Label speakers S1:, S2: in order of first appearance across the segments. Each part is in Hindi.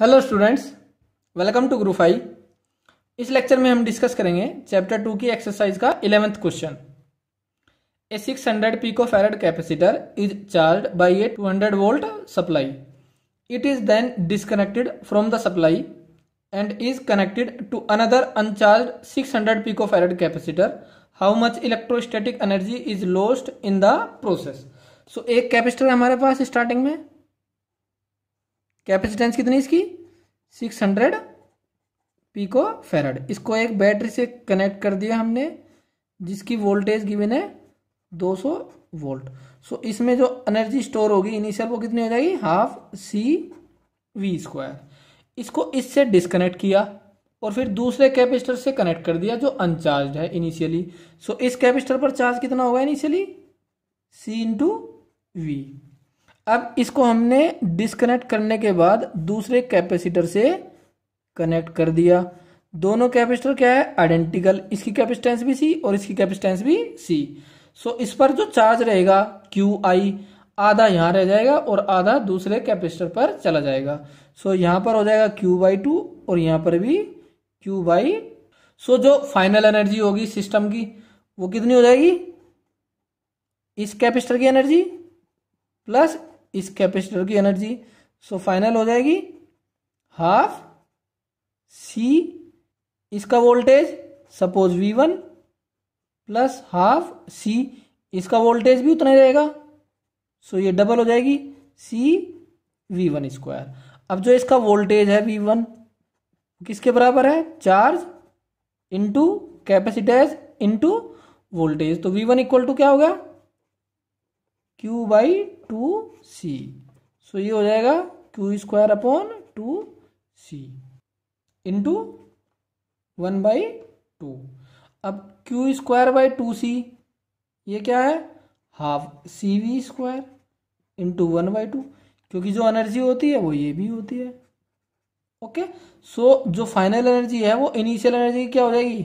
S1: Hello students welcome to group I इस लेक्चर में हम डिस्कस करेंगे चैप्टर टू की एक्सरसाइज का eleventh question a six hundred picofarad capacitor is charge by a two hundred volt supply it is then disconnected from the supply and is connected to another uncharge six hundred picofarad capacitor how much electrostatic energy is lost in the process so एक कैपेसिटर हमारे पास स्टार्टिंग में कैपेसिटेंस कितनी इसकी 600 पीको फेरड इसको एक बैटरी से कनेक्ट कर दिया हमने जिसकी वोल्टेज गिवन है 200 वोल्ट सो इसमें जो एनर्जी स्टोर होगी इनिशियल वो कितनी हो जाएगी हाफ सी वी स्क्वायर इसको इससे डिस्कनेक्ट किया और फिर दूसरे कैपेसिटर से कनेक्ट कर दिया जो अनचार्ज है इनिशियली सो so, इस कैपेसिटर पर चार्ज कितना होगा इनिशियली सी इंटू वी अब इसको हमने डिसकनेक्ट करने के बाद दूसरे कैपेसिटर से कनेक्ट कर दिया दोनों कैपेसिटर क्या है आइडेंटिकल इसकी कैपेसिटेंस भी सी और इसकी कैपेसिटेंस भी सी सो इस पर जो चार्ज रहेगा क्यू आई आधा यहां रह जाएगा और आधा दूसरे कैपेसिटर पर चला जाएगा सो so, यहां पर हो जाएगा क्यू बाई टू और यहां पर भी क्यू बाई सो जो फाइनल एनर्जी होगी सिस्टम की वो कितनी हो जाएगी इस कैपेसिटर की एनर्जी प्लस इस कैपेसिटर की एनर्जी सो फाइनल हो जाएगी हाफ सी इसका voltage suppose V one plus half C इसका वोल्टेज भी उतना ही रहेगा सो ये डबल हो जाएगी सी वी वन स्क्वायर अब जो इसका वोल्टेज है वी वन किसके बराबर है charge into capacitance into voltage तो वी वन इक्वल टू क्या हो गया Q by two C so ये हो जाएगा Q square upon two C into one by two अब Q square by two C ये क्या है half C V square into one by two क्योंकि जो एनर्जी होती है वो ये भी होती है ओके okay? सो so, जो फाइनल एनर्जी है वो इनिशियल एनर्जी क्या हो जाएगी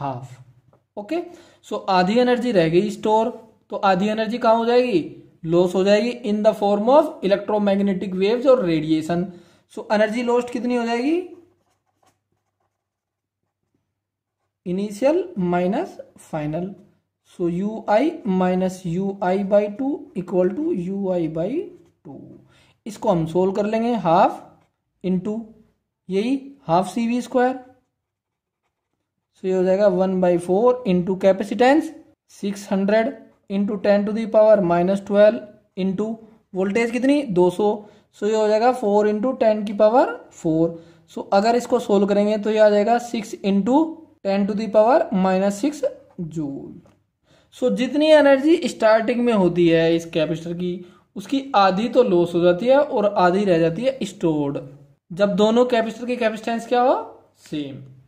S1: हाफ ओके सो आधी एनर्जी रह गई स्टोर तो आधी एनर्जी कहां हो जाएगी लॉस हो जाएगी in the form of electromagnetic waves और रेडिएशन सो एनर्जी लॉस्ट कितनी हो जाएगी initial minus final so U I minus U I by two equal to U I by two इसको हम सोल्व कर लेंगे हाफ टू यही half C V square so ये हो जाएगा one by four into capacitance six hundred into ten to the power minus twelve into voltage कितनी 200 सो ये हो जाएगा फोर इंटू टेन की पावर फोर सो अगर इसको सोल्व करेंगे तो ये आ जाएगा six into ten to the power minus six joule so जितनी एनर्जी स्टार्टिंग में होती है इस कैपेसिटर की उसकी आधी तो लॉस हो जाती है और आधी रह जाती है स्टोर्ड जब दोनों कैपेसिटर की कैपेसिटेंस क्या हो सेम